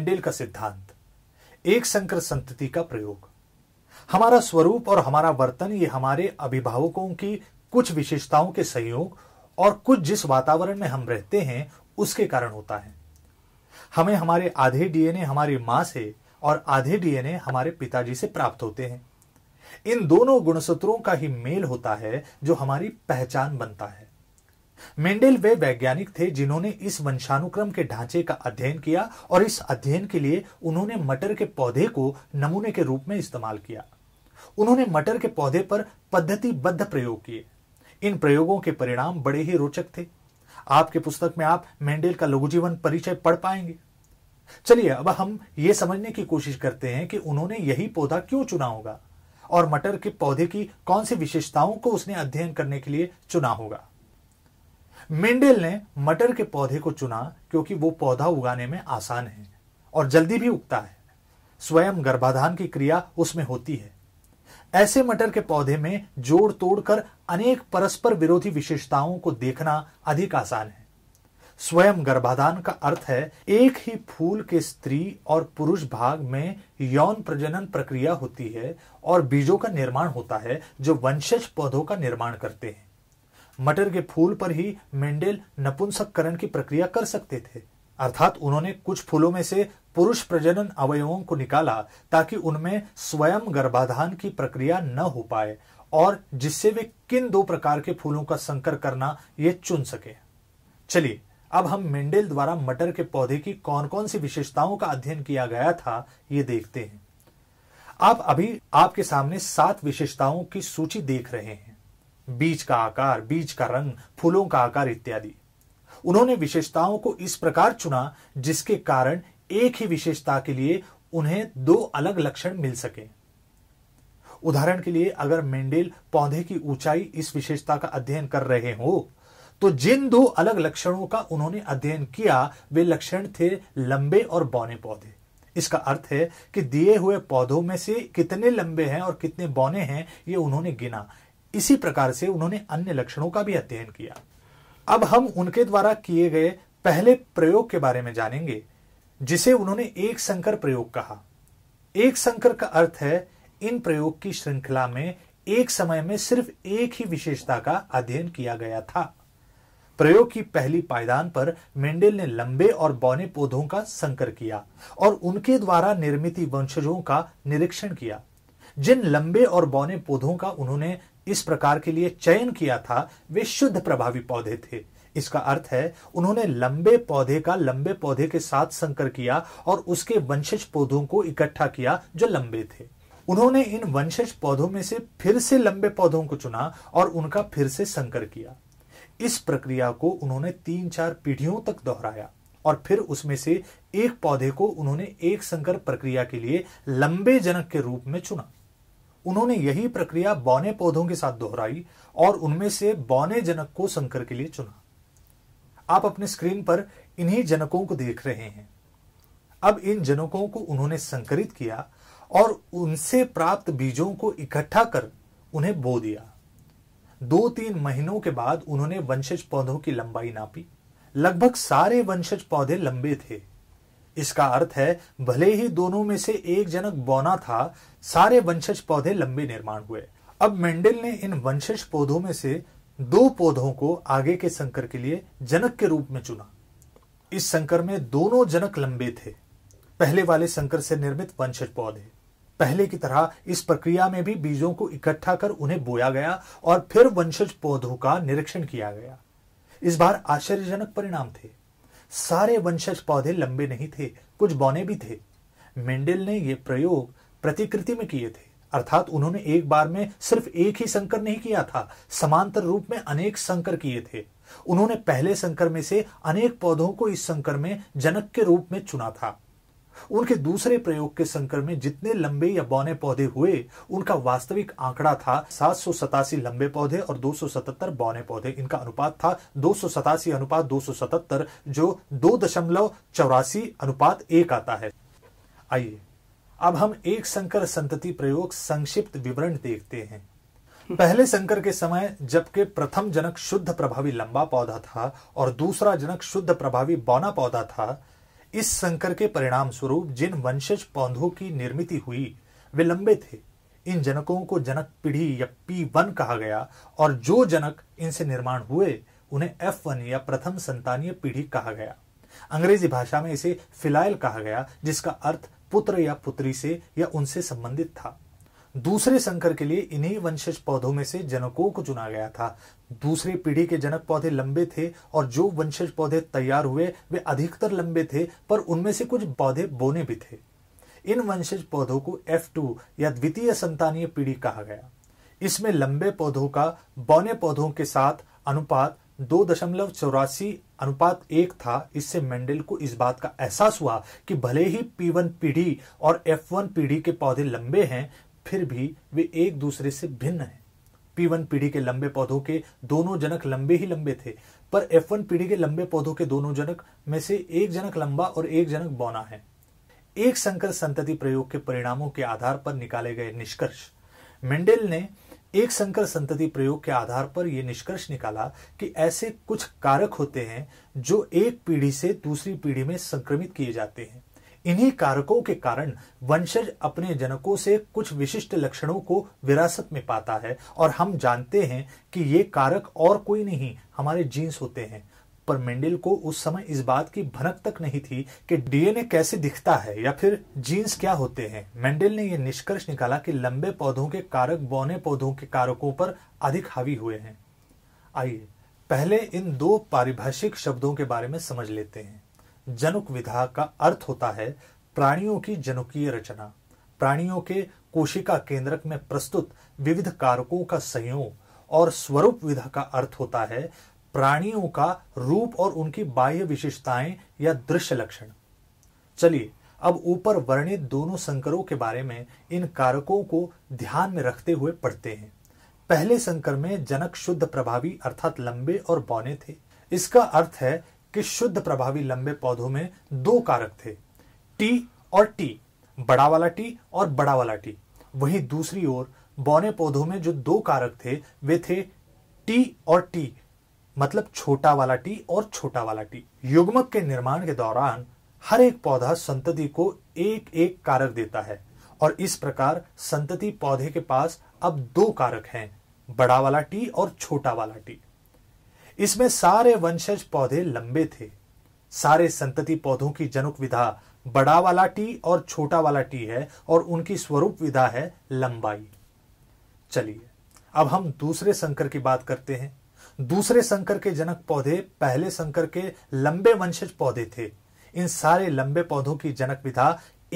Mendel का सिद्धांत एक संकर संतति का प्रयोग हमारा स्वरूप और हमारा वर्तन ये हमारे अभिभावकों की कुछ विशेषताओं के संयोग और कुछ जिस वातावरण में हम रहते हैं उसके कारण होता है हमें हमारे आधे डीएनए हमारी मां से और आधे डीएनए हमारे पिताजी से प्राप्त होते हैं इन दोनों गुणसूत्रों का ही मेल होता है जो हमारी पहचान बनता है मेंडेल वे वैज्ञानिक थे जिन्होंने इस वंशानुक्रम के ढांचे का अध्ययन किया और इस अध्ययन के लिए उन्होंने मटर के पौधे को नमूने के रूप में इस्तेमाल किया उन्होंने मटर के पौधे पर पद्धतिबद्ध प्रयोग किए इन प्रयोगों के परिणाम बड़े ही रोचक थे आपके पुस्तक में आप मेंडेल का लघु जीवन परिचय पढ़ पाएंगे चलिए अब हम ये समझने की कोशिश करते हैं कि उन्होंने यही पौधा क्यों चुना होगा और मटर के पौधे की कौन सी विशेषताओं को उसने अध्ययन करने के लिए चुना होगा मेंडेल ने मटर के पौधे को चुना क्योंकि वो पौधा उगाने में आसान है और जल्दी भी उगता है स्वयं गर्भाधान की क्रिया उसमें होती है ऐसे मटर के पौधे में जोड़ तोड़ कर अनेक परस्पर विरोधी विशेषताओं को देखना अधिक आसान है स्वयं गर्भाधान का अर्थ है एक ही फूल के स्त्री और पुरुष भाग में यौन प्रजनन प्रक्रिया होती है और बीजों का निर्माण होता है जो वंशज पौधों का निर्माण करते हैं मटर के फूल पर ही मेंडेल नपुंसककरण की प्रक्रिया कर सकते थे अर्थात उन्होंने कुछ फूलों में से पुरुष प्रजनन अवयवों को निकाला ताकि उनमें स्वयं गर्भाधान की प्रक्रिया न हो पाए और जिससे वे किन दो प्रकार के फूलों का संकर करना ये चुन सके चलिए अब हम मेंडेल द्वारा मटर के पौधे की कौन कौन सी विशेषताओं का अध्ययन किया गया था ये देखते हैं आप अभी आपके सामने सात विशेषताओं की सूची देख रहे हैं बीज का आकार बीज का रंग फूलों का आकार इत्यादि उन्होंने विशेषताओं को इस प्रकार चुना जिसके कारण एक ही विशेषता के लिए उन्हें दो अलग लक्षण मिल सके उदाहरण के लिए अगर मेंडेल पौधे की ऊंचाई इस विशेषता का अध्ययन कर रहे हो तो जिन दो अलग लक्षणों का उन्होंने अध्ययन किया वे लक्षण थे लंबे और बौने पौधे इसका अर्थ है कि दिए हुए पौधों में से कितने लंबे हैं और कितने बौने हैं ये उन्होंने गिना इसी प्रकार से उन्होंने अन्य लक्षणों का भी अध्ययन किया अब हम उनके द्वारा किए गए पहले प्रयोग के बारे में जानेंगे जिसे उन्होंने एक संकर प्रयोग कहा एक संकर का अर्थ है इन प्रयोग की श्रृंखला में एक समय में सिर्फ एक ही विशेषता का अध्ययन किया गया था प्रयोग की पहली पायदान पर मेंडेल ने लंबे और बौने पौधों का संकर किया और उनके द्वारा निर्मित वंशजों का निरीक्षण किया जिन लंबे और बौने पौधों का उन्होंने इस प्रकार के लिए चयन किया था वे शुद्ध प्रभावी पौधे थे इसका अर्थ है उन्होंने लंबे पौधे का लंबे पौधे के साथ संकर किया और उसके वंशज पौधों को इकट्ठा किया जो लंबे थे उन्होंने इन वंशज पौधों में से फिर से लंबे पौधों को चुना और उनका फिर से संकर किया इस प्रक्रिया को उन्होंने तीन चार पीढ़ियों तक दोहराया और फिर उसमें से एक पौधे को उन्होंने एक संकर प्रक्रिया के लिए लंबे जनक के रूप में चुना उन्होंने यही प्रक्रिया बौने पौधों के साथ दोहराई और उनमें से बौने जनक को संकर के लिए चुना आप अपने स्क्रीन पर इन्हीं जनकों को देख रहे हैं अब इन जनकों को उन्होंने संकरित किया और उनसे प्राप्त बीजों को इकट्ठा कर उन्हें बो दिया दो तीन महीनों के बाद उन्होंने वंशज पौधों की लंबाई नापी लगभग सारे वंशज पौधे लंबे थे इसका अर्थ है भले ही दोनों में से एक जनक बौना था सारे वंशज पौधे लंबे निर्माण हुए अब मेंडल ने इन वंशज पौधों में से दो पौधों को आगे के संकर के लिए जनक के रूप में चुना इस संकर में दोनों जनक लंबे थे पहले वाले संकर से निर्मित वंशज पौधे पहले की तरह इस प्रक्रिया में भी बीजों को इकट्ठा कर उन्हें बोया गया और फिर वंशज पौधों का निरीक्षण किया गया इस बार आश्चर्यजनक परिणाम थे सारे वंशज पौधे लंबे नहीं थे कुछ बौने भी थे मेंडल ने यह प्रयोग प्रतिकृति में किए थे अर्थात उन्होंने एक बार में सिर्फ एक ही संकर नहीं किया था समांतर रूप में अनेक संकर किए थे उन्होंने पहले संकर में से अनेक पौधों को इस संकर में जनक के रूप में चुना था उनके दूसरे प्रयोग के संकर में जितने लंबे या बौने पौधे हुए उनका वास्तविक आंकड़ा था सात सौ सतासी लंबे पौधे और सतहत्तर बौने पौधे इनका अनुपात था दो सौ सतासी अनुपात दो सौ सतहत्तर जो दो दशमलव चौरासी अनुपात एक आता है आइए अब हम एक संकर संतति प्रयोग संक्षिप्त विवरण देखते हैं पहले संकर के समय जबकि प्रथम जनक शुद्ध प्रभावी लंबा पौधा था और दूसरा जनक शुद्ध प्रभावी बौना पौधा था इस संकर के परिणाम स्वरूप जिन वंशज पौधों की निर्मित हुई वे लंबे थे इन जनकों को जनक पीढ़ी या पी वन कहा गया और जो जनक इनसे निर्माण हुए उन्हें एफ वन या प्रथम संतानीय पीढ़ी कहा गया अंग्रेजी भाषा में इसे फिलायल कहा गया जिसका अर्थ पुत्र या पुत्री से या उनसे संबंधित था दूसरे संकर के लिए इन्हीं वंशज पौधों में से जनकों को चुना गया था दूसरी पीढ़ी के जनक पौधे लंबे थे और जो वंशज पौधे तैयार हुए वे अधिकतर लंबे थे पर उनमें से कुछ पौधे बोने भी थे इन वंशज पौधों को F2 या द्वितीय संतानीय पीढ़ी कहा गया इसमें लंबे पौधों का बौने पौधों के साथ अनुपात दो दशमलव चौरासी अनुपात एक था इससे मेंडल को इस बात का एहसास हुआ कि भले ही P1 पीढ़ी और F1 पीढ़ी के पौधे लंबे हैं फिर भी वे एक दूसरे से भिन्न हैं पी पीढ़ी के लंबे पौधों के दोनों जनक लंबे ही लंबे थे पर एफ पीढ़ी के लंबे पौधों के दोनों जनक में से एक जनक लंबा और एक जनक बौना है एक संकर संतति प्रयोग के परिणामों के आधार पर निकाले गए निष्कर्ष मेंडेल ने एक संकर संतति प्रयोग के आधार पर यह निष्कर्ष निकाला कि ऐसे कुछ कारक होते हैं जो एक पीढ़ी से दूसरी पीढ़ी में संक्रमित किए जाते हैं इन्हीं कारकों के कारण वंशज अपने जनकों से कुछ विशिष्ट लक्षणों को विरासत में पाता है और हम जानते हैं कि ये कारक और कोई नहीं हमारे जीन्स होते हैं पर मेंडल को उस समय इस बात की भनक तक नहीं थी कि डीएनए कैसे दिखता है या फिर जीन्स क्या होते हैं मेंडल ने यह निष्कर्ष निकाला कि लंबे पौधों के कारक बौने पौधों के कारकों पर अधिक हावी हुए हैं आइए पहले इन दो पारिभाषिक शब्दों के बारे में समझ लेते हैं जनुक विधा का अर्थ होता है प्राणियों की जनुकीय रचना प्राणियों के कोशिका केंद्रक में प्रस्तुत विविध कारकों का संयोग और स्वरूप विधा का अर्थ होता है प्राणियों का रूप और उनकी बाह्य विशेषताएं या दृश्य लक्षण चलिए अब ऊपर वर्णित दोनों संकरों के बारे में इन कारकों को ध्यान में रखते हुए पढ़ते हैं पहले संकर में जनक शुद्ध प्रभावी अर्थात लंबे और बौने थे इसका अर्थ है कि शुद्ध प्रभावी लंबे पौधों में दो कारक थे टी और टी बड़ा वाला टी और बड़ा वाला टी वहीं दूसरी ओर बौने पौधों में जो दो कारक थे वे थे टी और टी मतलब छोटा वाला टी और छोटा वाला टी युग्मक के निर्माण के दौरान हर एक पौधा संतति को एक एक कारक देता है और इस प्रकार संतति पौधे के पास अब दो कारक हैं बड़ा वाला टी और छोटा वाला टी इसमें सारे वंशज पौधे लंबे थे सारे संतति पौधों की जनुक विधा बड़ा वाला टी और छोटा वाला टी है और उनकी स्वरूप विधा है लंबाई चलिए अब हम दूसरे संकर की बात करते हैं दूसरे संकर के जनक पौधे पहले संकर के लंबे वंशज पौधे थे इन सारे लंबे पौधों की जनक विधा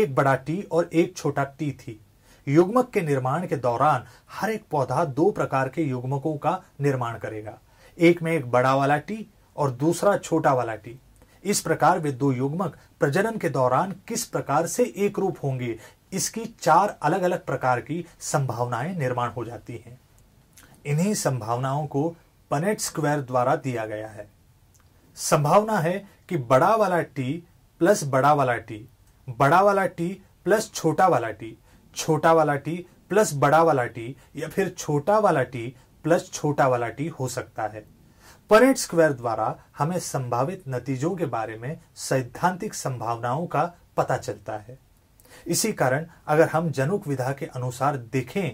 एक बड़ा टी और एक छोटा टी थी युग्मक के निर्माण के दौरान हर एक पौधा दो प्रकार के युग्मकों का निर्माण करेगा एक में एक बड़ा वाला टी और दूसरा छोटा वाला टी इस प्रकार वे दो युग्मक प्रजनन के दौरान किस प्रकार से एक रूप होंगे इसकी चार अलग अलग प्रकार की संभावनाएं निर्माण हो जाती हैं इन्हीं संभावनाओं को पनेट स्क्वायर द्वारा दिया गया है संभावना है कि बड़ा वाला टी प्लस बड़ा वाला टी बड़ा वाला टी प्लस छोटा वाला टी छोटा वाला टी प्लस बड़ा वाला टी या फिर छोटा वाला टी प्लस छोटा वाला टी हो सकता है परेट स्क्वायर द्वारा हमें संभावित नतीजों के बारे में सैद्धांतिक संभावनाओं का पता चलता है इसी कारण अगर हम जनुक विधा के अनुसार देखें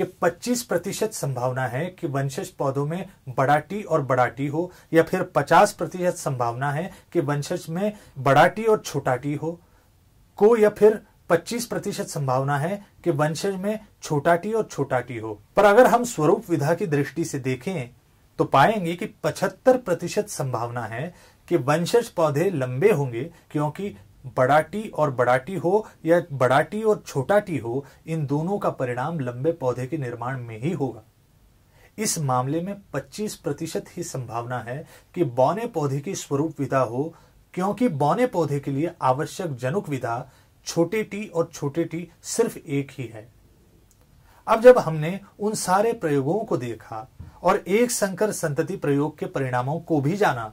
कि 25 प्रतिशत संभावना है कि वंशज पौधों में बड़ा टी और बड़ा टी हो या फिर 50 प्रतिशत संभावना है कि वंशज में बड़ा टी और छोटा टी हो को या फिर 25 प्रतिशत संभावना है कि वंशज में छोटा टी और छोटा टी हो पर अगर हम स्वरूप विधा की दृष्टि से देखें तो पाएंगे कि 75 प्रतिशत संभावना है कि वंशज पौधे लंबे होंगे क्योंकि बड़ा टी और बड़ा टी हो या बड़ा टी और छोटा टी हो इन दोनों का परिणाम लंबे पौधे के निर्माण में ही होगा इस मामले में 25 प्रतिशत ही संभावना है कि बौने पौधे की स्वरूप विधा हो क्योंकि बौने पौधे के लिए आवश्यक जनुक विधा छोटे टी और छोटे टी सिर्फ एक ही है अब जब हमने उन सारे प्रयोगों को देखा और एक संकर संतति प्रयोग के परिणामों को भी जाना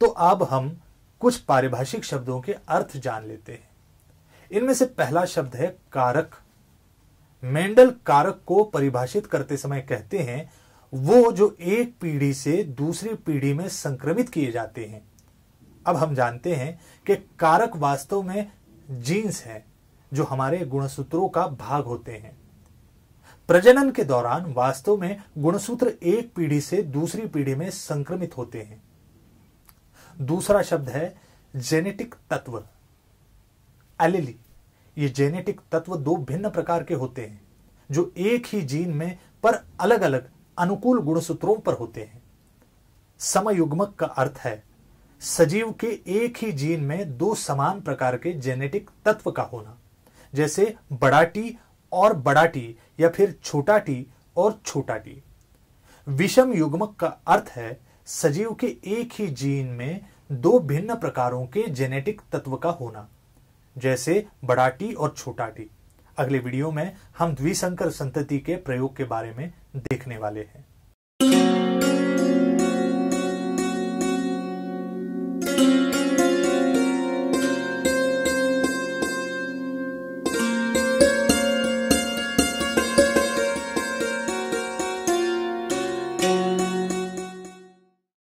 तो अब हम कुछ पारिभाषिक शब्दों के अर्थ जान लेते हैं इनमें से पहला शब्द है कारक मेंडल कारक को परिभाषित करते समय कहते हैं वो जो एक पीढ़ी से दूसरी पीढ़ी में संक्रमित किए जाते हैं अब हम जानते हैं कि कारक वास्तव में जीन्स हैं जो हमारे गुणसूत्रों का भाग होते हैं प्रजनन के दौरान वास्तव में गुणसूत्र एक पीढ़ी से दूसरी पीढ़ी में संक्रमित होते हैं दूसरा शब्द है जेनेटिक तत्व एलिली ये जेनेटिक तत्व दो भिन्न प्रकार के होते हैं जो एक ही जीन में पर अलग अलग अनुकूल गुणसूत्रों पर होते हैं समयुग्मक का अर्थ है सजीव के एक ही जीन में दो समान प्रकार के जेनेटिक तत्व का होना जैसे बड़ा टी और बड़ा टी या फिर छोटा टी और छोटा टी विषम युग्मक का अर्थ है सजीव के एक ही जीन में दो भिन्न प्रकारों के जेनेटिक तत्व का होना जैसे बड़ा टी और छोटा टी अगले वीडियो में हम द्विसंकर संतति के प्रयोग के बारे में देखने वाले हैं